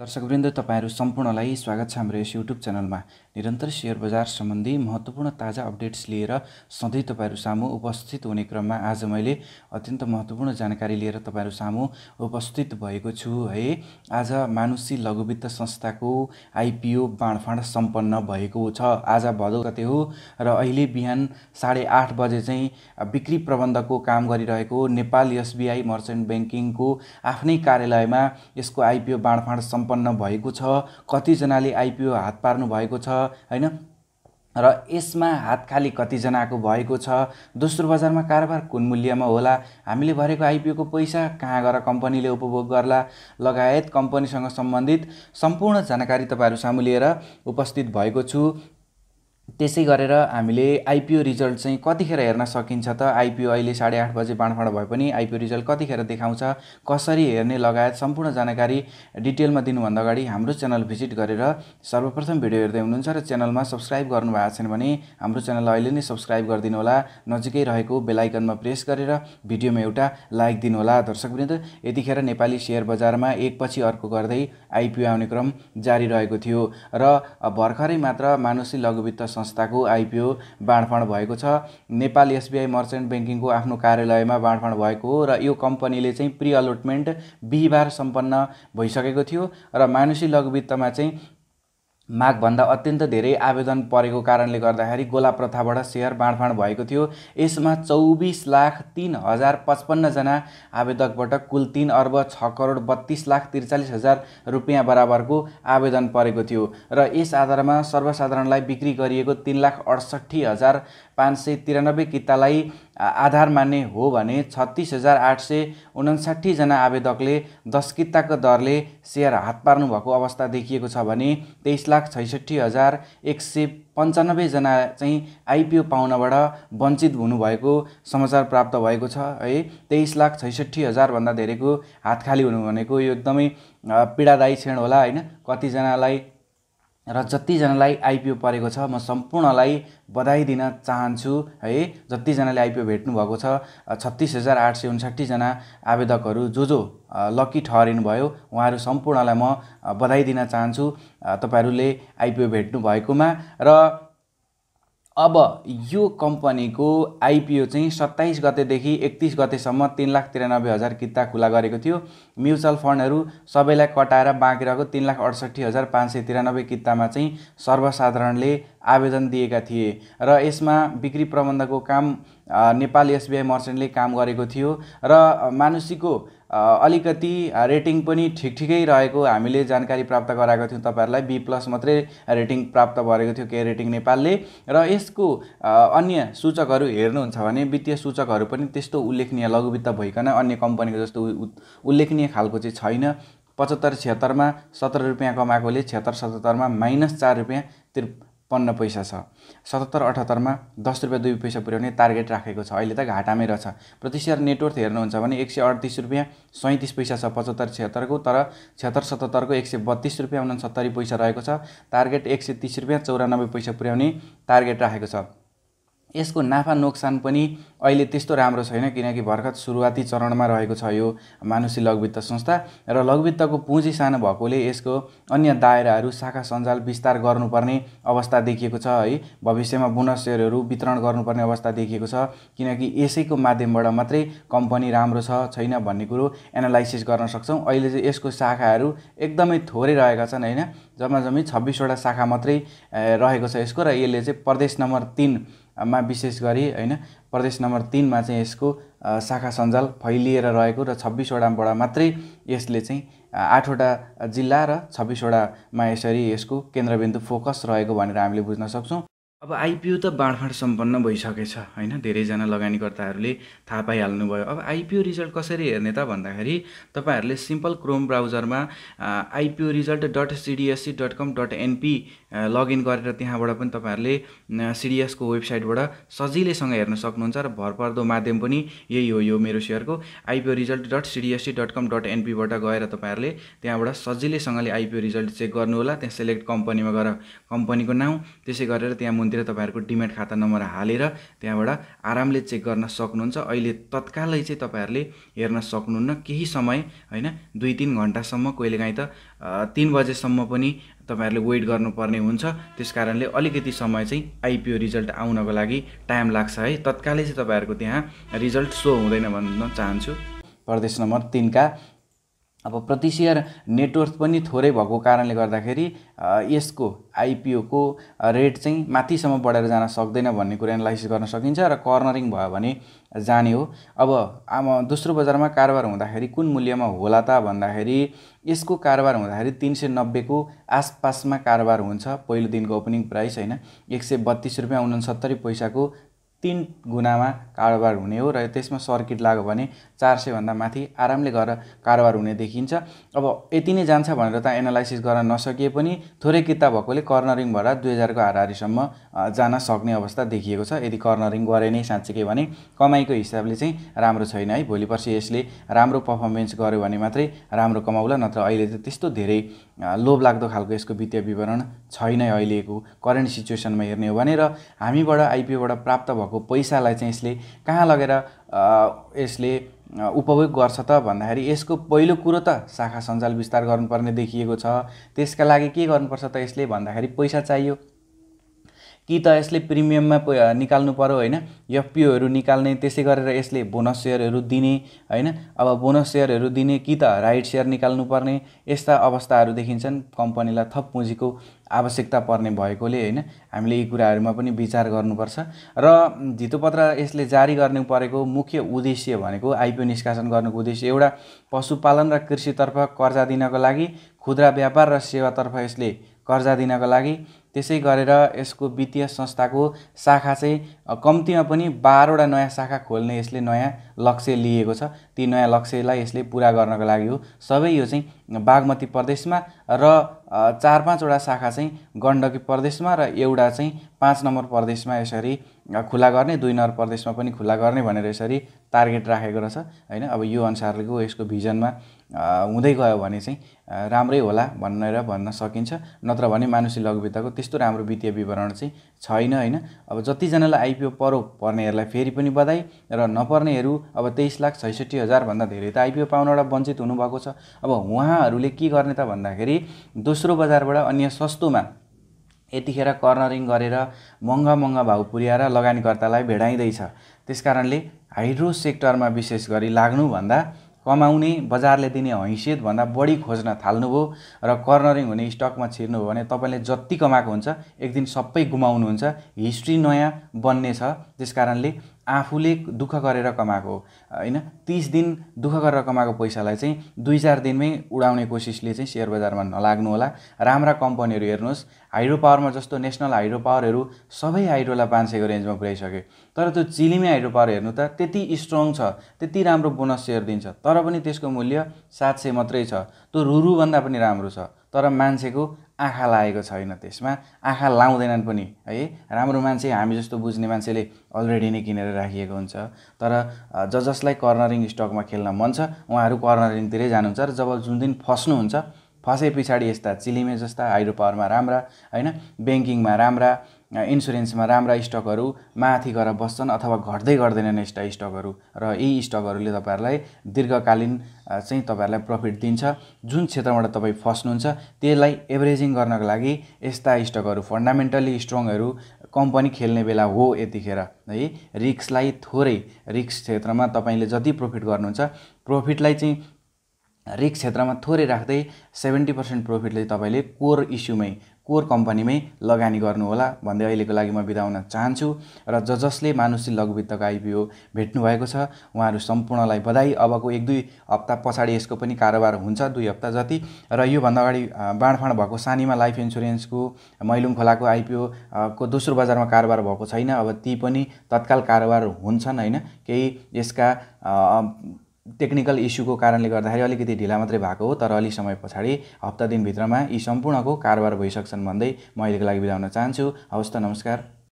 दर्शकवृन्द तपाईँहरू सम्पूर्णलाई स्वागत छ हाम्रो यस युट्युब च्यानलमा निरन्तर सेयर बजार सम्बन्धी महत्त्वपूर्ण ताजा अपडेट्स लिएर सधैँ तपाईँहरू सामु उपस्थित हुने क्रममा आज मैले अत्यन्त महत्त्वपूर्ण जानकारी लिएर तपाईँहरू सामु उपस्थित भएको छु है आज मानुषी लघुवित्त संस्थाको आइपिओ बाँडफाँड सम्पन्न भएको छ आज भदौ गते हो र अहिले बिहान साढे आठ बजे चाहिँ बिक्री प्रबन्धको काम गरिरहेको नेपाल एसबिआई मर्चेन्ट ब्याङ्किङको आफ्नै कार्यालयमा यसको आइपिओ बाँडफाँड सम्प सम्पन्न भएको छ कतिजनाले आइपिओ हात पार्नु भएको छ होइन र यसमा हात खाली कतिजनाको भएको छ दोस्रो बजारमा कारोबार कुन मूल्यमा होला हामीले भरेको आइपिओको पैसा कहाँ गएर कम्पनीले उपभोग गर्ला लगायत कम्पनीसँग सम्बन्धित सम्पूर्ण जानकारी तपाईँहरू सामु लिएर उपस्थित भएको छु त्यसै गरेर हामीले आइपिओ रिजल्ट चाहिँ कतिखेर हेर्न सकिन्छ त आइपिओ अहिले साढे आठ बजे बाँडफाँड भए पनि आइपिओ रिजल्ट कतिखेर देखाउँछ कसरी हेर्ने लगायत सम्पूर्ण जानकारी डिटेलमा दिनुभन्दा अगाडि हाम्रो च्यानल भिजिट गरेर सर्वप्रथम भिडियो हेर्दै हुनुहुन्छ र च्यानलमा सब्सक्राइब गर्नुभएको छैन भने हाम्रो च्यानल अहिले नै सब्सक्राइब गरिदिनु होला नजिकै रहेको बेलायकनमा प्रेस गरेर भिडियोमा एउटा लाइक दिनुहोला दर्शकवृन्द यतिखेर नेपाली सेयर बजारमा एकपछि अर्को गर्दै आइपिओ आउने क्रम जारी रहेको थियो र भर्खरै मात्र मानुसी लघुवित्त संस्थाको आइपिओ बाँडफाँड भएको छ नेपाल एसबिआई मर्चेन्ट ब्याङ्किङको आफ्नो कार्यालयमा बाँडफाँड भएको हो र यो कम्पनीले चाहिँ प्रि अलोटमेन्ट बिहिबार सम्पन्न भइसकेको थियो र मानुषी लघुवित्तमा चाहिँ मागभन्दा अत्यन्त धेरै आवेदन परेको कारणले गर्दाखेरि गोला प्रथाबाट सेयर बाँडफाँड भएको थियो यसमा चौबिस लाख तिन हजार पचपन्नजना आवेदकबाट कुल तिन अर्ब छ करोड बत्तिस लाख त्रिचालिस हजार रुपियाँ बराबरको आवेदन परेको थियो र यस आधारमा सर्वसाधारणलाई बिक्री गरिएको तिन लाख अडसट्ठी हजार पाँच सय त्रियानब्बे कितालाई आधार मान्ने हो भने छत्तिस हजार आठ सय उनासाठीजना आवेदकले दस किताको दरले सेयर हात पार्नुभएको अवस्था देखिएको छ भने तेइस लाख छैसठी हजार एक सय पन्चानब्बेजना चाहिँ आइपिओ पाउनबाट वञ्चित हुनुभएको समाचार प्राप्त भएको छ है तेइस लाख छैसठी हजारभन्दा धेरैको हात खाली हुनु भनेको यो एकदमै पीडादायी क्षण होला होइन कतिजनालाई र जतिजनालाई आइपिओ परेको छ म सम्पूर्णलाई बधाई दिन चाहन्छु है जतिजनाले आइपिओ भेट्नुभएको छ छत्तिस हजार आठ सय उन्साठीजना आवेदकहरू जो जो लकी ठहरिनु भयो उहाँहरू सम्पूर्णलाई म बधाई दिन चाहन्छु तपाईँहरूले आइपिओ भेट्नु भएकोमा र अब यो कम्पनीको आइपिओ चाहिँ सत्ताइस गतेदेखि एकतिस गतेसम्म तिन लाख तिरानब्बे हजार किता खुला गरेको थियो म्युचुअल फन्डहरू सबैलाई कटाएर बाँकी रहेको तिन लाख अडसट्ठी हजार पाँच सय तिरानब्बे कितामा चाहिँ सर्वसाधारणले आवेदन दिएका थिए र यसमा बिक्री प्रबन्धको काम नेपाल एसबिआई मर्चेन्टले काम गरेको थियो र मानुसीको अलिकति रेटिङ पनि ठिक ठिकै रहेको हामीले जानकारी प्राप्त गराएको थियौँ तपाईँहरूलाई बी प्लस मात्रै रेटिङ प्राप्त गरेको थियो के रेटिङ नेपालले र यसको अन्य सूचकहरू हेर्नुहुन्छ भने वित्तीय सूचकहरू पनि त्यस्तो उल्लेखनीय लघुवित्त भइकन अन्य कम्पनीको जस्तो उल्लेखनीय खालको चाहिँ छैन पचहत्तर छिहत्तरमा सत्र रुपियाँ कमाएकोले छिहत्तर सतहत्तरमा माइनस चार रुपियाँ त्रि पन्ध्र पैसा छ सतहत्तर अठहत्तरमा दस रुपियाँ दुई पैसा पुर्याउने टार्गेट राखेको छ अहिले त घाटामै रहेछ प्रतिशत नेटवर्थ हेर्नुहुन्छ भने एक सय अडतिस रुपियाँ सैँतिस पैसा छ पचहत्तर छिहत्तरको तर छिहत्तर सतहत्तरको एक सय बत्तिस रुपियाँ उनासत्तरी पैसा रहेको छ टार्गेट एक सय तिस रुपियाँ चौरानब्बे पैसा पुर्याउने टार्गेट राखेको छ यसको नाफा नोक्सान पनि अहिले त्यस्तो राम्रो छैन किनकि भर्खर सुरुवाती चरणमा रहेको छ यो मानुसी लघुवित्त संस्था र लघुवित्तको पुँजी सानो भएकोले यसको अन्य दायराहरू शाखा सञ्जाल विस्तार गर्नुपर्ने अवस्था देखिएको छ है भविष्यमा बोनस सेयरहरू वितरण गर्नुपर्ने अवस्था देखिएको छ किनकि यसैको माध्यमबाट मात्रै कम्पनी राम्रो छ छैन भन्ने कुरो एनालाइसिस गर्न सक्छौँ अहिले चाहिँ यसको शाखाहरू एकदमै थोरै रहेका छन् होइन जम्मा जम्मी छब्बिसवटा शाखा मात्रै रहेको छ यसको र यसले चाहिँ प्रदेश नम्बर तिन मा विशेष गरी होइन प्रदेश नम्बर तिनमा चाहिँ यसको शाखा सञ्जाल फैलिएर रहेको र छब्बिसवटाबाट मात्रै यसले चाहिँ आठवटा जिल्ला र छब्बिसवटामा यसरी यसको केन्द्रबिन्दु फोकस रहेको भनेर हामीले बुझ्न सक्छौँ अब आइपिओ त बाँडफाँड सम्पन्न भइसकेछ होइन धेरैजना लगानीकर्ताहरूले थाहा भयो अब आइपिओ रिजल्ट कसरी हेर्ने त भन्दाखेरि तपाईँहरूले सिम्पल क्रोम ब्राउजरमा IPO result dot CDSC dot com dot NP login गरेर त्यहाँबाट पनि तपाईँहरूले सिडिएसको वेबसाइटबाट सजिलैसँग हेर्न सक्नुहुन्छ र भरपर्दो माध्यम पनि यही हो यो मेरो सेयरको IPO result dot CDSC dot com dot एनपीबाट गएर तपाईँहरूले त्यहाँबाट सजिलैसँगले आइपिओ रिजल्ट चेक गर्नु होला त्यहाँ सेलेक्ट कम्पनीमा गएर कम्पनीको नाउँ त्यसै गरेर त्यहाँ फोनतिर तपाईँहरूको डिमेट खाता नम्बर हालेर त्यहाँबाट आरामले चेक गर्न सक्नुहुन्छ अहिले तत्कालै चाहिँ तपाईँहरूले हेर्न सक्नुहुन्न केही समय होइन दुई तिन घन्टासम्म कहिलेकाहीँ त तिन बजेसम्म पनि तपाईँहरूले वेट गर्नुपर्ने हुन्छ त्यस कारणले अलिकति समय चाहिँ आइपिओ रिजल्ट आउनको लागि टाइम लाग्छ है तत्कालै चाहिँ तपाईँहरूको त्यहाँ रिजल्ट सो हुँदैन भन्न चाहन्छु प्रदेश नम्बर तिनका अब प्रति सेयर नेटवर्थ पनि थोरै भएको कारणले गर्दाखेरि यसको आइपिओको रेट चाहिँ माथिसम्म बढेर जान सक्दैन भन्ने कुरा एनालाइसिस गर्न सकिन्छ र कर्नरिङ भयो भने जाने हो अब आमा दोस्रो बजारमा कारोबार हुँदाखेरि कुन मूल्यमा होला त भन्दाखेरि यसको कारोबार हुँदाखेरि तिन सय नब्बेको आसपासमा कारोबार हुन्छ पहिलो दिनको ओपनिङ प्राइस होइन एक सय बत्तिस रुपियाँ उनसत्तरी पैसाको तिन गुणामा कारोबार हुने हो र त्यसमा सर्किट लाग्यो भने चार सयभन्दा माथि आरामले गएर कारोबार हुने देखिन्छ अब यति नै जान्छ भनेर त एनालाइसिस गर्न नसकिए पनि थोरै किता भएकोले कर्नरिङबाट दुई हजारको हाराहारीसम्म जान सक्ने अवस्था देखिएको छ यदि कर्नरिङ गरे नै के भने कमाइको हिसाबले चाहिँ राम्रो छैन है भोलि पर्सि यसले राम्रो पर्फर्मेन्स गर्यो भने मात्रै राम्रो कमाउला नत्र अहिले त त्यस्तो धेरै लोभ लाग्दो खालको यसको वित्तीय विवरण छैन अहिलेको करेन्ट सिचुएसनमा हेर्ने हो भने र हामीबाट आइपिओबाट प्राप्त भएको भएको पैसालाई चाहिँ यसले कहाँ लगेर यसले उपभोग गर्छ त भन्दाखेरि यसको पहिलो कुरो त शाखा सञ्जाल विस्तार गर्नुपर्ने देखिएको छ त्यसका लागि के गर्नुपर्छ त यसले भन्दाखेरि पैसा चाहियो कि त यसले प्रिमियममा निकाल्नु पऱ्यो होइन एफपिओहरू निकाल्ने त्यसै गरेर यसले बोनस सेयरहरू दिने होइन अब बोनस सेयरहरू दिने कि त राइट सेयर निकाल्नुपर्ने यस्ता अवस्थाहरू देखिन्छन् कम्पनीलाई थप पुँजीको आवश्यकता पर्ने भएकोले होइन हामीले यी कुराहरूमा पनि विचार गर्नुपर्छ र धितोपत्र यसले जारी गर्ने परेको मुख्य उद्देश्य भनेको आइपिओ निष्कासन गर्नुको उद्देश्य एउटा पशुपालन र कृषितर्फ कर्जा दिनको लागि खुद्रा व्यापार र सेवातर्फ यसले कर्जा दिनको लागि त्यसै गरेर यसको वित्तीय संस्थाको शाखा चाहिँ कम्तीमा पनि बाह्रवटा नयाँ शाखा खोल्ने यसले नयाँ लक्ष्य लिएको छ ती नयाँ लक्ष्यलाई यसले पुरा गर्नको लागि हो सबै यो चाहिँ बागमती प्रदेशमा र चार पाँचवटा शाखा चाहिँ गण्डकी प्रदेशमा र एउटा चाहिँ पाँच नम्बर प्रदेशमा यसरी खुला गर्ने दुई नम्बर प्रदेशमा पनि खुला गर्ने भनेर यसरी टार्गेट राखेको रहेछ होइन अब यो अनुसारको यसको भिजनमा हुँदै गयो भने चाहिँ राम्रै होला भनेर भन्न सकिन्छ नत्र भने मानुसी लघुवित्तको त्यस्तो राम्रो वित्तीय विवरण चाहिँ छैन होइन अब जतिजनालाई आइपिओ परो पर्नेहरूलाई फेरि पनि बधाई र नपर्नेहरू अब तेइस लाख छैसठी हजारभन्दा धेरै त आइपिओ पाउनबाट वञ्चित हुनुभएको छ अब उहाँहरूले के गर्ने त भन्दाखेरि दोस्रो दोस्रो बजारबाट अन्य सस्तोमा यतिखेर कर्नरिङ गरेर महँगा महँगा भाउ पुर्याएर लगानीकर्तालाई भेडाइँदैछ त्यसकारणले हाइड्रो सेक्टरमा विशेष गरी लाग्नुभन्दा कमाउने बजारले दिने हैसियतभन्दा बढी खोज्न थाल्नुभयो र कर्नरिङ हुने स्टकमा छिर्नुभयो भने तपाईँले जति कमाएको हुन्छ एक दिन सबै गुमाउनुहुन्छ हिस्ट्री नयाँ बन्ने छ त्यसकारणले आफूले दुःख गरेर कमाएको होइन तिस दिन दुःख गरेर कमाएको पैसालाई चाहिँ दुई चार दिनमै उडाउने कोसिसले चाहिँ सेयर बजारमा नलाग्नु होला राम्रा कम्पनीहरू हेर्नुहोस् हाइड्रो पावरमा जस्तो नेसनल हाइड्रो पावरहरू सबै हाइड्रोलाई पाँच सयको रेन्जमा पुऱ्याइसक्यो तर त्यो चिलिमी हाइड्रो पावर हेर्नु त त्यति स्ट्रङ छ त्यति राम्रो बोनस सेयर दिन्छ तर पनि त्यसको मूल्य सात सय मात्रै छ त्यो रुरुभन्दा पनि राम्रो छ तर मान्छेको आँखा लागेको छैन त्यसमा आँखा लाउँदैनन् पनि है राम्रो मान्छे हामी जस्तो बुझ्ने मान्छेले अलरेडी नै किनेर राखिएको हुन्छ तर ज जसलाई कर्नरिङ स्टकमा खेल्न मन छ उहाँहरू कर्नरिङतिरै जानुहुन्छ र जब जुन दिन फस्नुहुन्छ फसे पछाडि यस्ता चिलिमे जस्ता हाइड्रो पावरमा राम्रा होइन ब्याङ्किङमा राम्रा इन्सुरेन्समा राम्रा स्टकहरू माथि गएर बस्छन् अथवा घट्दै गर्दैनन् यस्ता स्टकहरू र यी स्टकहरूले तपाईँहरूलाई दीर्घकालीन चाहिँ तपाईँहरूलाई प्रफिट दिन्छ जुन क्षेत्रबाट तपाईँ फस्नुहुन्छ त्यसलाई एभरेजिङ गर्नको लागि यस्ता स्टकहरू फन्डामेन्टली स्ट्रङहरू कम्पनी खेल्ने बेला हो यतिखेर है रिक्सलाई थोरै रिक्स क्षेत्रमा तपाईँले जति प्रफिट गर्नुहुन्छ प्रफिटलाई चाहिँ रिक्स क्षेत्रमा थोरै राख्दै सेभेन्टी पर्सेन्ट प्रफिटले तपाईँले कोर इस्युमै कोर कम्पनीमै लगानी गर्नुहोला भन्दै अहिलेको लागि म बिदा हुन चाहन्छु र ज जसले मानुसी लघुवित्तको आइपिओ भेट्नुभएको छ उहाँहरू सम्पूर्णलाई बधाई अबको एक दुई हप्ता पछाडि यसको पनि कारोबार हुन्छ दुई हप्ता जति र योभन्दा अगाडि बाँडफाँड भएको सानीमा लाइफ इन्सुरेन्सको मैलुङ खोलाको आइपिओ को दोस्रो बजारमा कारोबार भएको छैन अब ती पनि तत्काल कारोबार हुन्छन् होइन केही यसका टेक्निकल इस्युको कारणले गर्दाखेरि अलिकति ढिला मात्रै भएको हो तर अलि समय पछाडि हप्ता दिनभित्रमा यी सम्पूर्णको कारोबार भइसक्छन् भन्दै म अहिलेको लागि बिदा हुन चाहन्छु हवस् त नमस्कार